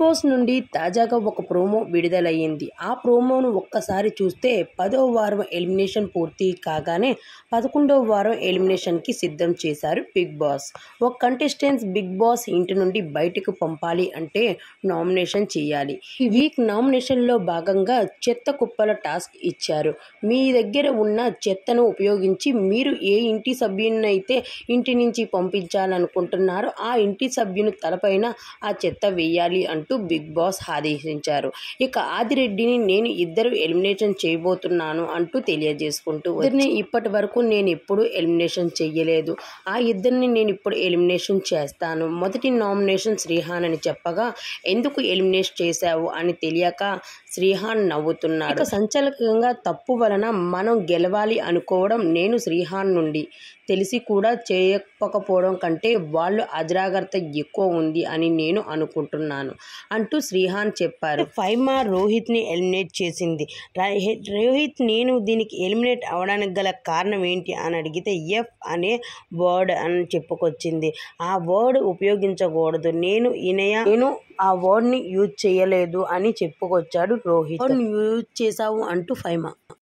post నుండి తాజాగా ఒక ప్రోమో విడుదలయ్యింది ఆ ప్రోమోను ఒక్కసారి చూస్తే పదో వారం ఎలిమినేషన్ పూర్తి కాగానే పదకొండవ వారం ఎలిమినేషన్కి సిద్ధం చేశారు బిగ్ బాస్ ఒక కంటెస్టెంట్స్ బిగ్ బాస్ ఇంటి నుండి బయటకు పంపాలి అంటే నామినేషన్ చేయాలి ఈ వీక్ నామినేషన్లో భాగంగా చెత్త కుప్పల టాస్క్ ఇచ్చారు మీ దగ్గర ఉన్న చెత్తను ఉపయోగించి మీరు ఏ ఇంటి సభ్యునైతే ఇంటి నుంచి పంపించాలనుకుంటున్నారో ఆ ఇంటి సభ్యుని తలపైన ఆ చెత్త వేయాలి అంటే అంటూ బిగ్ బాస్ ఆదేశించారు ఇక ఆదిరెడ్డిని నేను ఇద్దరు ఎలిమినేషన్ చేయబోతున్నాను అంటూ తెలియజేసుకుంటూ ఇద్దరిని ఇప్పటి వరకు నేను ఎప్పుడు ఎలిమినేషన్ చేయలేదు ఆ ఇద్దరిని నేను ఇప్పుడు ఎలిమినేషన్ చేస్తాను మొదటి నామినేషన్ శ్రీహాన్ అని చెప్పగా ఎందుకు ఎలిమినేట్ చేశావు అని తెలియక శ్రీహాన్ నవ్వుతున్నాడు సంచలకంగా తప్పు వలన మనం గెలవాలి అనుకోవడం నేను శ్రీహాన్ నుండి తెలిసి కూడా చేయకపోకపోవడం కంటే వాళ్ళు అజాగ్రత్త ఎక్కువ ఉంది అని నేను అనుకుంటున్నాను అంటూ శ్రీహాన్ చెప్పారు ఫైవ్ మార్ రోహిత్ని ఎలిమినేట్ చేసింది రోహిత్ నేను దీనికి ఎలిమినేట్ అవడానికి గల కారణం ఏంటి అని అడిగితే ఎఫ్ అనే వర్డ్ అని చెప్పుకొచ్చింది ఆ వర్డ్ ఉపయోగించకూడదు నేను ఇనయ నేను ఆ వర్డ్ని యూజ్ చేయలేదు అని చెప్పుకొచ్చాడు రోహిత్ యూజ్ చేశావు అంటూ ఫైమా